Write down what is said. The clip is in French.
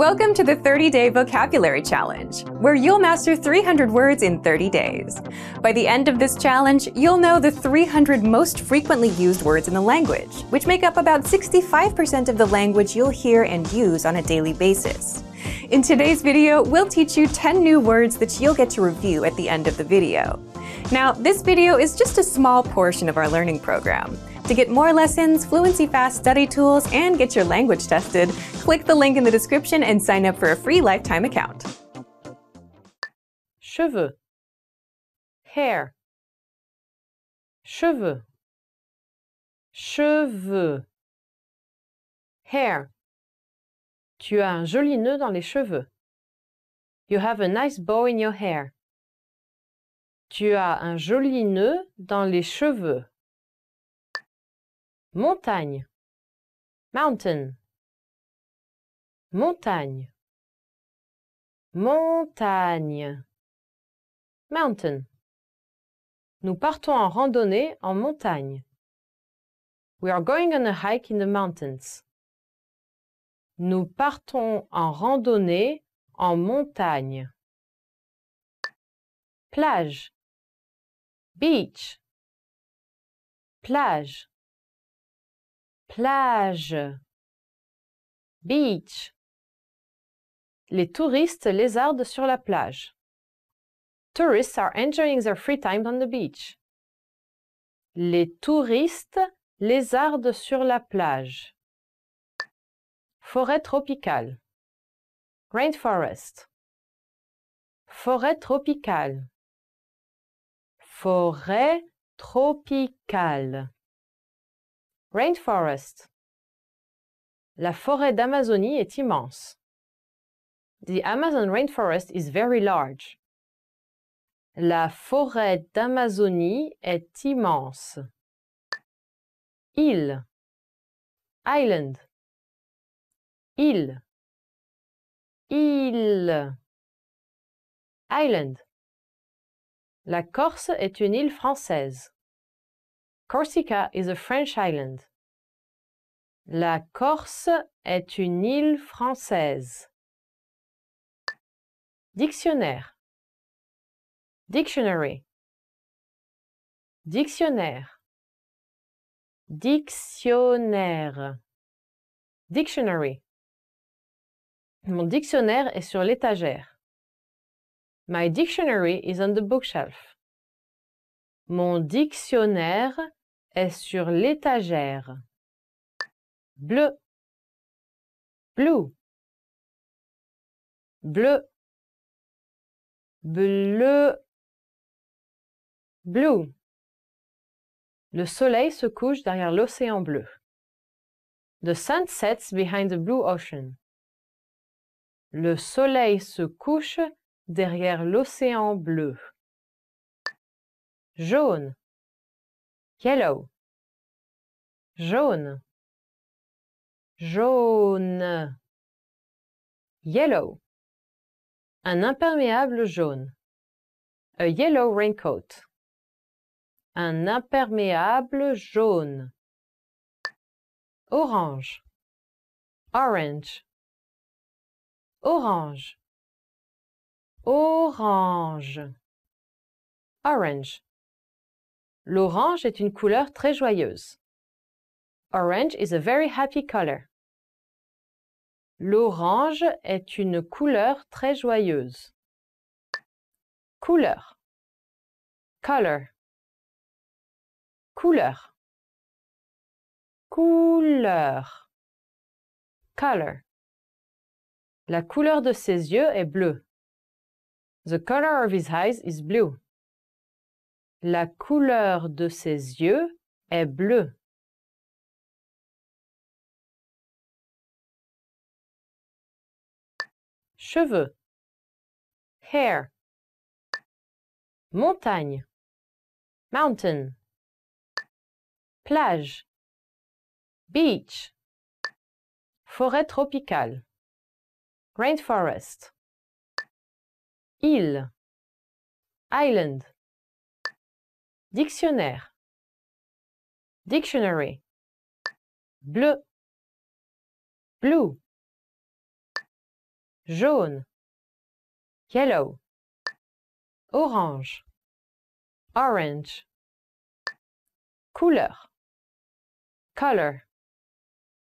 Welcome to the 30-Day Vocabulary Challenge, where you'll master 300 words in 30 days. By the end of this challenge, you'll know the 300 most frequently used words in the language, which make up about 65% of the language you'll hear and use on a daily basis. In today's video, we'll teach you 10 new words that you'll get to review at the end of the video. Now, this video is just a small portion of our learning program. To get more lessons, Fluency Fast study tools, and get your language tested, click the link in the description and sign up for a free lifetime account. Cheveux Hair Cheveux Cheveux Hair Tu as un joli nœud dans les cheveux. You have a nice bow in your hair. Tu as un joli nœud dans les cheveux. Montagne. Mountain. Montagne. Montagne. Mountain. Nous partons en randonnée en montagne. We are going on a hike in the mountains. Nous partons en randonnée en montagne. Plage. Beach. Plage plage, beach. Les touristes lézardent sur la plage. Tourists are enjoying their free time on the beach. Les touristes lézardent sur la plage. Forêt tropicale. Rainforest. Forêt tropicale. Forêt tropicale. Rainforest. La forêt d'Amazonie est immense. The Amazon rainforest is very large. La forêt d'Amazonie est immense. Île. Island. Île. Île. Island. La Corse est une île française. Corsica is a French island. La Corse est une île française. Dictionnaire. Dictionary. Dictionnaire. Dictionnaire. Dictionary. Mon dictionnaire est sur l'étagère. My dictionary is on the bookshelf. Mon dictionnaire sur l'étagère. Bleu. bleu, Bleu. Bleu. bleu. Le soleil se couche derrière l'océan bleu. The sun sets behind the blue ocean. Le soleil se couche derrière l'océan bleu. Jaune. Yellow. Jaune. Jaune. Yellow. Un imperméable jaune. A yellow raincoat. Un imperméable jaune. Orange. Orange. Orange. Orange. Orange. L'orange est une couleur très joyeuse. Orange is a very happy color. L'orange est une couleur très joyeuse. Couleur. Color. Couleur. Couleur. Color. La couleur de ses yeux est bleue. The color of his eyes is blue. La couleur de ses yeux est bleue. Cheveux. Hair. Montagne. Mountain. Plage. Beach. Forêt tropicale. Rainforest. Île. Island. Dictionnaire. Dictionary. Bleu. Blue. Jaune. Yellow. Orange. Orange. Couleur. Color.